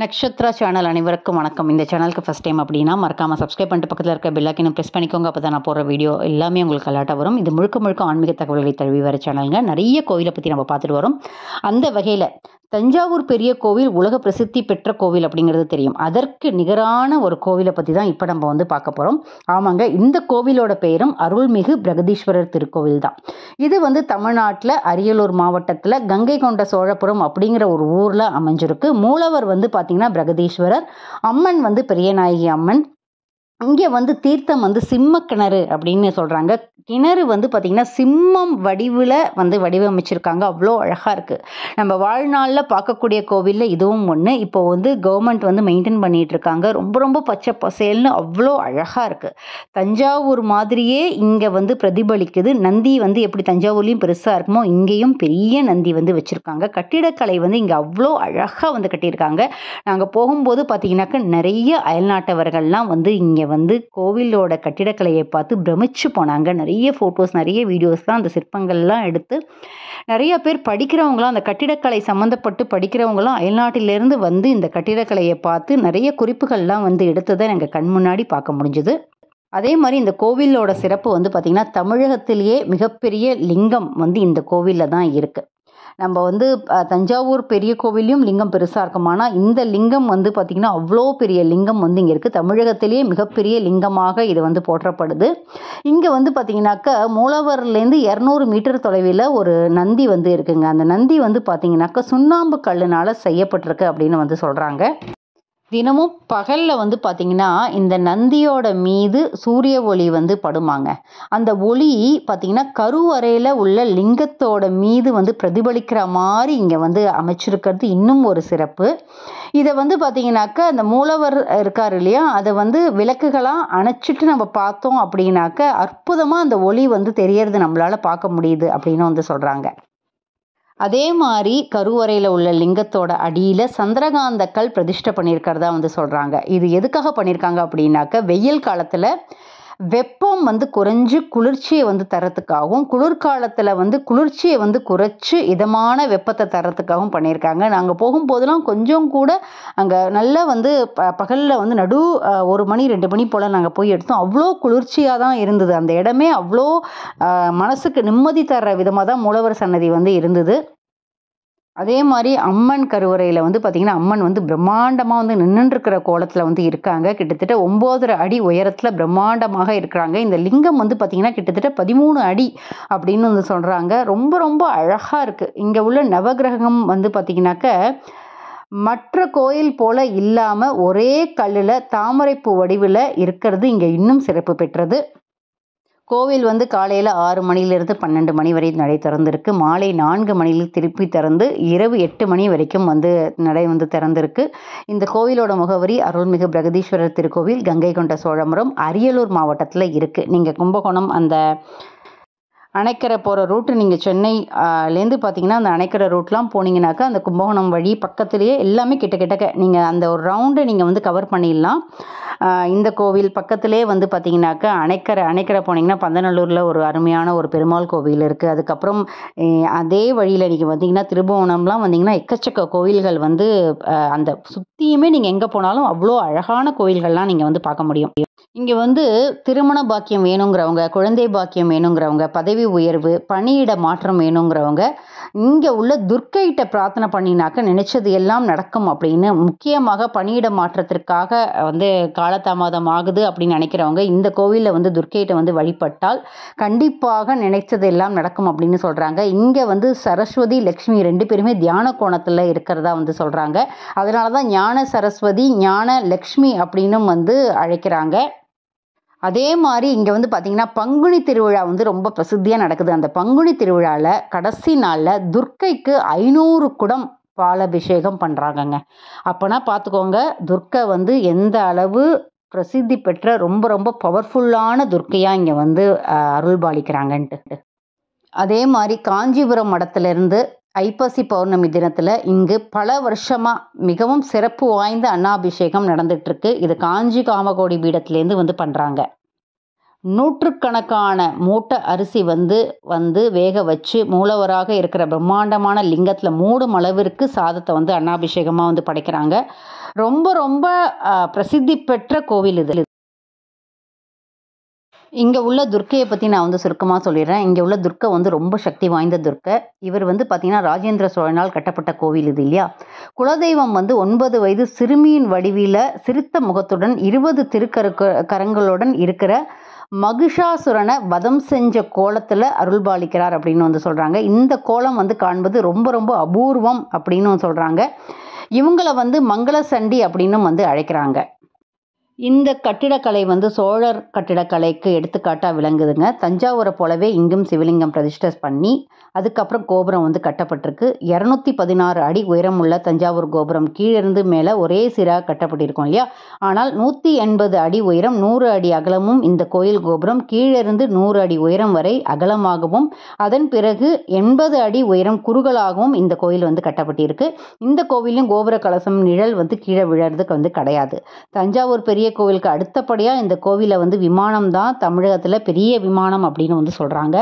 Nakshatra channel அனைவருக்கும் வணக்கம் இந்த சேனலுக்கு ஃபஸ்ட் டைம் அப்படின்னா மறக்காமல் சப்ஸ்கிரைப் பண்ணிட்டு பக்கத்தில் இருக்க பெல்லாக்கினும் ப்ரெஸ் பண்ணிக்கோங்க அப்போ தான் நான் போகிற வீடியோ எல்லாமே உங்களுக்கு அலாட்டாக வரும் இது முழுக்க முழுக்க ஆன்மீக தகவல்களை தழுவி வர சேனலுங்க நிறைய கோயிலை பற்றி நம்ம பார்த்துட்டு வரோம் அந்த வகையில் தஞ்சாவூர் பெரிய கோவில் உலக பிரசித்தி பெற்ற கோவில் அப்படிங்கிறது தெரியும் அதற்கு நிகரான ஒரு கோவிலை பற்றி தான் இப்போ நம்ம வந்து பார்க்க போகிறோம் ஆமாங்க இந்த கோவிலோட பெயரும் அருள்மிகு பிரகதீஸ்வரர் திருக்கோவில் தான் இது வந்து தமிழ்நாட்டில் அரியலூர் மாவட்டத்தில் கங்கை கொண்ட சோழபுரம் அப்படிங்கிற ஒரு ஊரில் அமைஞ்சிருக்கு மூலவர் வந்து பார்த்திங்கன்னா பிரகதீஸ்வரர் அம்மன் வந்து பெரியநாயகி அம்மன் இங்கே வந்து தீர்த்தம் வந்து சிம்ம கிணறு அப்படின்னு சொல்கிறாங்க கிணறு வந்து பார்த்திங்கன்னா சிம்மம் வடிவில் வந்து வடிவமைச்சிருக்காங்க அவ்வளோ அழகாக இருக்குது நம்ம வாழ்நாளில் பார்க்கக்கூடிய கோவிலில் இதுவும் ஒன்று இப்போ வந்து கவர்மெண்ட் வந்து மெயின்டைன் பண்ணிகிட்ருக்காங்க ரொம்ப ரொம்ப பச்சை பசேல்னு அவ்வளோ அழகாக இருக்குது தஞ்சாவூர் மாதிரியே இங்கே வந்து பிரதிபலிக்குது நந்தி வந்து எப்படி தஞ்சாவூர்லேயும் பெருசாக இருக்குமோ இங்கேயும் பெரிய நந்தி வந்து வச்சுருக்காங்க கட்டிடக்கலை வந்து இங்கே அவ்வளோ அழகாக வந்து கட்டியிருக்காங்க நாங்கள் போகும்போது பார்த்திங்கனாக்க நிறைய அயல்நாட்டவர்கள்லாம் வந்து இங்கே வந்து கோவிலோட கட்டிடக்கலையை பார்த்து பிரமிச்சு போனாங்க நிறைய ஃபோட்டோஸ் நிறைய வீடியோஸ் தான் அந்த சிற்பங்கள்லாம் எடுத்து நிறைய பேர் படிக்கிறவங்களாம் அந்த கட்டிடக்கலை சம்மந்தப்பட்டு படிக்கிறவங்களாம் அயல்நாட்டிலேருந்து வந்து இந்த கட்டிடக்கலையை பார்த்து நிறைய குறிப்புகள்லாம் வந்து எடுத்ததை எங்கள் கண் முன்னாடி பார்க்க முடிஞ்சுது அதே மாதிரி இந்த கோவிலோட சிறப்பு வந்து பார்த்திங்கன்னா தமிழகத்திலேயே மிகப்பெரிய லிங்கம் வந்து இந்த கோவிலில் தான் இருக்குது நம்ம வந்து தஞ்சாவூர் பெரிய கோவிலையும் லிங்கம் பெருசாக இருக்கும் ஆனால் இந்த லிங்கம் வந்து பார்த்திங்கன்னா அவ்வளோ பெரிய லிங்கம் வந்து இங்கே இருக்குது தமிழகத்திலேயே மிகப்பெரிய லிங்கமாக இது வந்து போற்றப்படுது இங்கே வந்து பார்த்திங்கனாக்கா மூலவர்லேருந்து இரநூறு மீட்டர் தொலைவில் ஒரு நந்தி வந்து இருக்குங்க அந்த நந்தி வந்து பார்த்திங்கனாக்கா சுண்ணாம்பு கல்லுனால் செய்யப்பட்டிருக்கு அப்படின்னு வந்து சொல்கிறாங்க தினமும் பகலில் வந்து பார்த்திங்கன்னா இந்த நந்தியோட மீது சூரிய ஒளி வந்து படுமாங்க அந்த ஒளி பார்த்தீங்கன்னா கருவறையில் உள்ள லிங்கத்தோட மீது வந்து பிரதிபலிக்கிற மாதிரி இங்கே வந்து அமைச்சிருக்கிறது இன்னும் ஒரு சிறப்பு இதை வந்து பார்த்திங்கனாக்கா அந்த மூலவர் இருக்கார் இல்லையா அதை வந்து விளக்குகளாக அணைச்சிட்டு நம்ம பார்த்தோம் அப்படின்னாக்க அற்புதமாக அந்த ஒளி வந்து தெரியறது நம்மளால் பார்க்க முடியுது அப்படின்னு வந்து சொல்கிறாங்க அதே மாதிரி கருவறையில் உள்ள லிங்கத்தோட அடியில் சந்திரகாந்தக்கள் பிரதிஷ்டை பண்ணியிருக்கிறதா வந்து சொல்கிறாங்க இது எதுக்காக பண்ணியிருக்காங்க அப்படின்னாக்க வெயில் காலத்தில் வெப்பம் வந்து குறைஞ்சு குளிர்ச்சியை வந்து தரத்துக்காகவும் குளிர்காலத்தில் வந்து குளிர்ச்சியை வந்து குறைச்சி இதமான வெப்பத்தை தரத்துக்காகவும் பண்ணியிருக்காங்க நாங்கள் போகும்போதெல்லாம் கொஞ்சம் கூட அங்கே நல்லா வந்து ப பகலில் வந்து நடு ஒரு மணி ரெண்டு மணி போல் நாங்கள் போய் எடுத்தோம் அவ்வளோ குளிர்ச்சியாக தான் இருந்தது அந்த இடமே அவ்வளோ மனசுக்கு நிம்மதி தர்ற விதமாக தான் மூலவர் சன்னதி வந்து இருந்தது அதே மாதிரி அம்மன் கருவறையில் வந்து பார்த்திங்கன்னா அம்மன் வந்து பிரம்மாண்டமாக வந்து நின்றுருக்கிற கோலத்தில் வந்து இருக்காங்க கிட்டத்தட்ட ஒம்போதரை அடி உயரத்தில் பிரம்மாண்டமாக இருக்கிறாங்க இந்த லிங்கம் வந்து பார்த்திங்கன்னா கிட்டத்தட்ட பதிமூணு அடி அப்படின்னு வந்து சொல்கிறாங்க ரொம்ப ரொம்ப அழகாக இருக்குது இங்கே உள்ள நவகிரகம் வந்து பார்த்திங்கனாக்க மற்ற கோயில் போல இல்லாமல் ஒரே கல்லில் தாமரைப்பூ வடிவில் இருக்கிறது இங்கே இன்னும் சிறப்பு பெற்றது கோவில் வந்து காலையில் ஆறு மணியிலிருந்து பன்னெண்டு மணி வரை நடை திறந்திருக்கு மாலை நான்கு மணியில் திருப்பி திறந்து இரவு எட்டு மணி வரைக்கும் வந்து நடை வந்து திறந்திருக்கு இந்த கோவிலோட முகவரி அருள்மிகு பிரகதீஸ்வரர் திருக்கோவில் கங்கை கொண்ட சோழபுரம் அரியலூர் மாவட்டத்தில் இருக்குது நீங்கள் கும்பகோணம் அந்த அணைக்கரை போகிற ரூட்டு நீங்கள் சென்னைலேருந்து பார்த்தீங்கன்னா அந்த அணைக்கரை ரூட்லாம் போனீங்கனாக்கா அந்த கும்பகோணம் வழி பக்கத்துலேயே எல்லாமே கிட்ட கிட்டக்க நீங்கள் அந்த ஒரு ரவுண்டை நீங்கள் வந்து கவர் பண்ணிடலாம் இந்த கோவில் பக்கத்துலேயே வந்து பார்த்தீங்கன்னாக்கா அணைக்கரை அணைக்கரை போனீங்கன்னா பந்தநல்லூரில் ஒரு அருமையான ஒரு பெருமாள் கோவில் இருக்குது அதுக்கப்புறம் அதே வழியில் நீங்கள் வந்தீங்கன்னா திருபுவனம்லாம் வந்தீங்கன்னா எக்கச்சக்க கோவில்கள் வந்து அந்த சுற்றியுமே நீங்கள் எங்கே போனாலும் அவ்வளோ அழகான கோவில்கள்லாம் நீங்கள் வந்து பார்க்க முடியும் இங்கே வந்து திருமண பாக்கியம் வேணுங்கிறவங்க குழந்தை பாக்கியம் வேணுங்கிறவங்க பதவி உயர்வு பணியிட மாற்றம் வேணுங்கிறவங்க இங்கே உள்ள துர்க்கைகிட்ட பிரார்த்தனை பண்ணினாக்க நினைச்சது எல்லாம் நடக்கும் அப்படின்னு முக்கியமாக பணியிட மாற்றத்திற்காக வந்து காலதாமதம் ஆகுது அப்படின்னு நினைக்கிறவங்க இந்த கோவிலில் வந்து துர்க்கைகிட்ட வந்து வழிபட்டால் கண்டிப்பாக நினைச்சது எல்லாம் நடக்கும் அப்படின்னு சொல்கிறாங்க இங்கே வந்து சரஸ்வதி லக்ஷ்மி ரெண்டு பேருமே தியான கோணத்தில் இருக்கிறதா வந்து சொல்கிறாங்க அதனால தான் ஞான சரஸ்வதி ஞான லக்ஷ்மி அப்படின்னும் வந்து அழைக்கிறாங்க அதே மாதிரி இங்கே வந்து பார்த்திங்கன்னா பங்குனி திருவிழா வந்து ரொம்ப பிரசித்தியாக நடக்குது அந்த பங்குனி திருவிழாவில் கடைசி நாளில் துர்க்கைக்கு ஐநூறு குடம் பாலபிஷேகம் பண்ணுறாங்கங்க அப்போனா பார்த்துக்கோங்க துர்க்கை வந்து எந்த அளவு பிரசித்தி பெற்ற ரொம்ப ரொம்ப பவர்ஃபுல்லான துர்க்கையாக இங்கே வந்து அருள்பாலிக்கிறாங்கன்ட்டு அதே மாதிரி காஞ்சிபுரம் மடத்துலேருந்து ஐப்பசி பௌர்ணமி தினத்தில் இங்கு பல வருஷமாக மிகவும் சிறப்பு வாய்ந்த அன்னாபிஷேகம் நடந்துகிட்ருக்கு இது காஞ்சி காமகோடி பீடத்துலேருந்து வந்து பண்ணுறாங்க நூற்றுக்கணக்கான மூட்டை அரிசி வந்து வந்து வேக வச்சு மூலவராக இருக்கிற பிரம்மாண்டமான லிங்கத்தில் மூடும் அளவிற்கு சாதத்தை வந்து அன்னாபிஷேகமாக வந்து படைக்கிறாங்க ரொம்ப ரொம்ப பிரசித்தி பெற்ற கோவில் இது இங்கே உள்ள துர்க்கையை பற்றி நான் வந்து சுருக்கமாக சொல்லிடுறேன் இங்கே உள்ள துர்க்கை வந்து ரொம்ப சக்தி வாய்ந்த துர்க்கை இவர் வந்து பார்த்திங்கன்னா ராஜேந்திர சோழனால் கட்டப்பட்ட கோவில் இது இல்லையா குலதெய்வம் வந்து ஒன்பது வயது சிறுமியின் வடிவில் சிரித்த முகத்துடன் இருபது திருக்கரு கரங்களுடன் இருக்கிற மகிஷாசுரனை வதம் செஞ்ச கோலத்தில் அருள்பாலிக்கிறார் அப்படின்னு வந்து சொல்கிறாங்க இந்த கோலம் வந்து காண்பது ரொம்ப ரொம்ப அபூர்வம் அப்படின்னு சொல்கிறாங்க இவங்களை வந்து மங்கள சண்டி அப்படின்னு வந்து அழைக்கிறாங்க இந்த கட்டிடக்கலை வந்து சோழர் கட்டிடக்கலைக்கு எடுத்துக்காட்டாக விளங்குதுங்க தஞ்சாவூரை போலவே இங்கும் சிவலிங்கம் பிரதிஷ்டை பண்ணி அதுக்கப்புறம் கோபுரம் வந்து கட்டப்பட்டிருக்கு இரநூத்தி பதினாறு அடி உயரமுள்ள தஞ்சாவூர் கோபுரம் கீழிருந்து மேலே ஒரே சீராக கட்டப்பட்டிருக்கும் இல்லையா ஆனால் நூற்றி எண்பது அடி உயரம் நூறு அடி அகலமும் இந்த கோயில் கோபுரம் கீழிருந்து நூறு அடி உயரம் வரை அகலமாகவும் அதன் பிறகு எண்பது அடி உயரம் குறுகலாகவும் இந்த கோயில் வந்து கட்டப்பட்டிருக்கு இந்த கோவிலும் கோபுர கலசம் நிழல் வந்து கீழே விழறதுக்கு வந்து கிடையாது தஞ்சாவூர் பெரிய பெரிய கோவிலுக்கு அடுத்தபடியாக இந்த கோவிலை வந்து விமானம் தான் தமிழகத்தில் பெரிய விமானம் அப்படின்னு வந்து சொல்கிறாங்க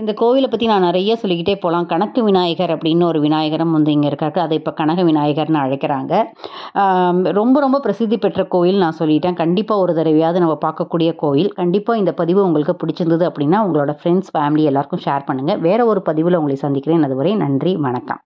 இந்த கோவிலை பற்றி நான் நிறைய சொல்லிக்கிட்டே போகலாம் கணக்கு விநாயகர் அப்படின்னு ஒரு விநாயகரும் வந்து இங்கே இருக்காரு அதை இப்போ கனக விநாயகர்னு அழைக்கிறாங்க ரொம்ப ரொம்ப பிரசித்தி பெற்ற கோவில் நான் சொல்லிட்டேன் கண்டிப்பாக ஒரு தடவையாவது நம்ம பார்க்கக்கூடிய கோவில் கண்டிப்பாக இந்த பதிவு உங்களுக்கு பிடிச்சிருந்தது அப்படின்னா உங்களோட ஃப்ரெண்ட்ஸ் ஃபேமிலி எல்லாருக்கும் ஷேர் பண்ணுங்கள் வேறு ஒரு பதிவில் உங்களை சந்திக்கிறேன் அதுவரை நன்றி வணக்கம்